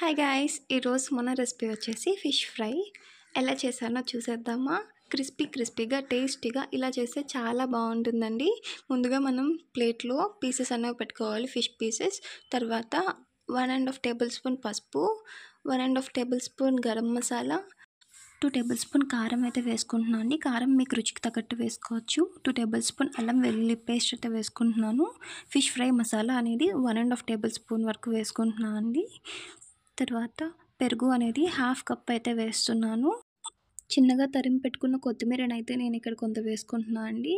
hi guys ఈరోజు మన recipe వచ్చేసి ఫిష్ ఫ్రై ఎలా చేశానో చూసేద్దామా క్రిస్పీ క్రిస్పీగా టేస్టీగా ఇలా చేస్తే చాలా బాగుంటుందండి ముందుగా మనం ప్లేట్లో పీసెస్ అనేవి పెట్టుకోవాలి ఫిష్ పీసెస్ తర్వాత one and half tablespoon పసుపు one and half tablespoon garam masala two tablespoon కారం అయితే వేసుకుంటున్నాను అండి కారం మీకు రుచికి తగ్గట్టు వేసుకోవచ్చు టూ టేబుల్ స్పూన్ అల్లం వెల్లుల్లి పేస్ట్ అయితే వేసుకుంటున్నాను ఫిష్ ఫ్రై మసాలా అనేది one and half tablespoon వరకు వేసుకుంటున్నాను అండి తర్వాత పెరుగు అనేది హాఫ్ కప్ అయితే వేస్తున్నాను చిన్నగా తరిమి పెట్టుకున్న కొత్తిమీరని అయితే నేను ఇక్కడ కొంత వేసుకుంటున్నాను అండి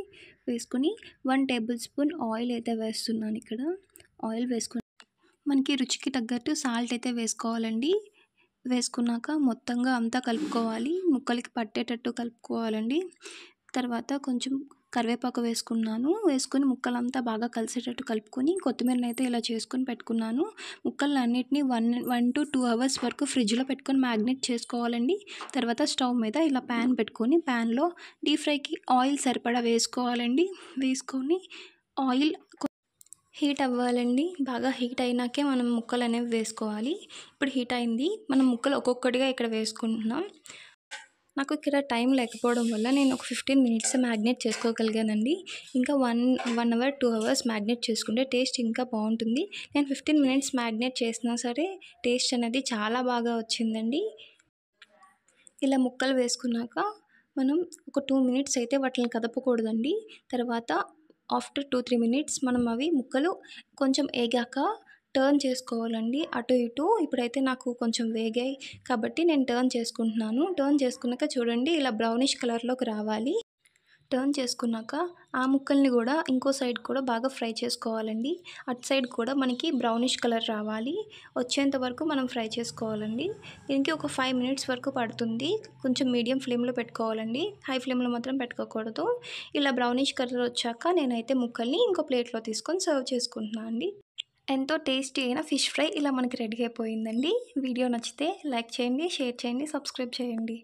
వేసుకుని వన్ టేబుల్ స్పూన్ ఆయిల్ అయితే వేస్తున్నాను ఇక్కడ ఆయిల్ వేసుకుని మనకి రుచికి తగ్గట్టు సాల్ట్ అయితే వేసుకోవాలండి వేసుకున్నాక మొత్తంగా అంతా కలుపుకోవాలి ముక్కలకి పట్టేటట్టు కలుపుకోవాలండి తర్వాత కొంచెం కరివేపాకు వేసుకున్నాను వేసుకుని ముక్కలంతా బాగా కలిసేటట్టు కలుపుకొని కొత్తిమీరని అయితే ఇలా చేసుకొని పెట్టుకున్నాను ముక్కలు అన్నింటినీ one one to two hours వరకు ఫ్రిడ్జ్లో పెట్టుకొని మ్యాగ్నెట్ చేసుకోవాలండి తర్వాత స్టవ్ మీద ఇలా ప్యాన్ పెట్టుకొని ప్యాన్లో డీప్ ఫ్రైకి ఆయిల్ సరిపడా వేసుకోవాలండి వేసుకొని ఆయిల్ హీట్ అవ్వాలండి బాగా హీట్ అయినాకే మనం ముక్కలు అనేవి వేసుకోవాలి ఇప్పుడు హీట్ అయింది మనం ముక్కలు ఒక్కొక్కటిగా ఇక్కడ వేసుకుంటున్నాం నాకు ఇక్కడ టైం లేకపోవడం వల్ల నేను ఒక ఫిఫ్టీన్ మినిట్స్ మ్యాగ్నేట్ చేసుకోగలిగానండి ఇంకా one one hour two hours marinate చేసుకుంటే టేస్ట్ ఇంకా బాగుంటుంది నేను ఫిఫ్టీన్ మినిట్స్ మ్యాగ్నేట్ చేసినా సరే టేస్ట్ అనేది చాలా బాగా వచ్చిందండి ఇలా ముక్కలు వేసుకున్నాక మనం ఒక టూ మినిట్స్ అయితే వాటిని కదపకూడదండి తర్వాత ఆఫ్టర్ టూ త్రీ మినిట్స్ మనం అవి ముక్కలు కొంచెం ఏగాక టర్న్ చేసుకోవాలండి అటు ఇటు ఇప్పుడైతే నాకు కొంచెం వేగాయి కాబట్టి నేను టర్న్ చేసుకుంటున్నాను టర్న్ చేసుకున్నాక చూడండి ఇలా బ్రౌనిష్ కలర్లోకి రావాలి టర్న్ చేసుకున్నాక ఆ ముక్కల్ని కూడా ఇంకో సైడ్ కూడా బాగా ఫ్రై చేసుకోవాలండి అటు సైడ్ కూడా మనకి బ్రౌనిష్ కలర్ రావాలి వచ్చేంత వరకు మనం ఫ్రై చేసుకోవాలండి దీనికి ఒక ఫైవ్ మినిట్స్ వరకు పడుతుంది కొంచెం మీడియం ఫ్లేమ్లో పెట్టుకోవాలండి హై ఫ్లేమ్లో మాత్రం పెట్టుకోకూడదు ఇలా బ్రౌనిష్ కలర్ వచ్చాక నేనైతే ముక్కల్ని ఇంకో ప్లేట్లో తీసుకొని సర్వ్ చేసుకుంటున్నాను అండి ఎంతో టేస్టీ అయిన ఫిష్ ఫ్రై ఇలా మనకి రెడీ అయిపోయిందండి వీడియో నచ్చితే లైక్ చేయండి షేర్ చేయండి సబ్స్క్రైబ్ చేయండి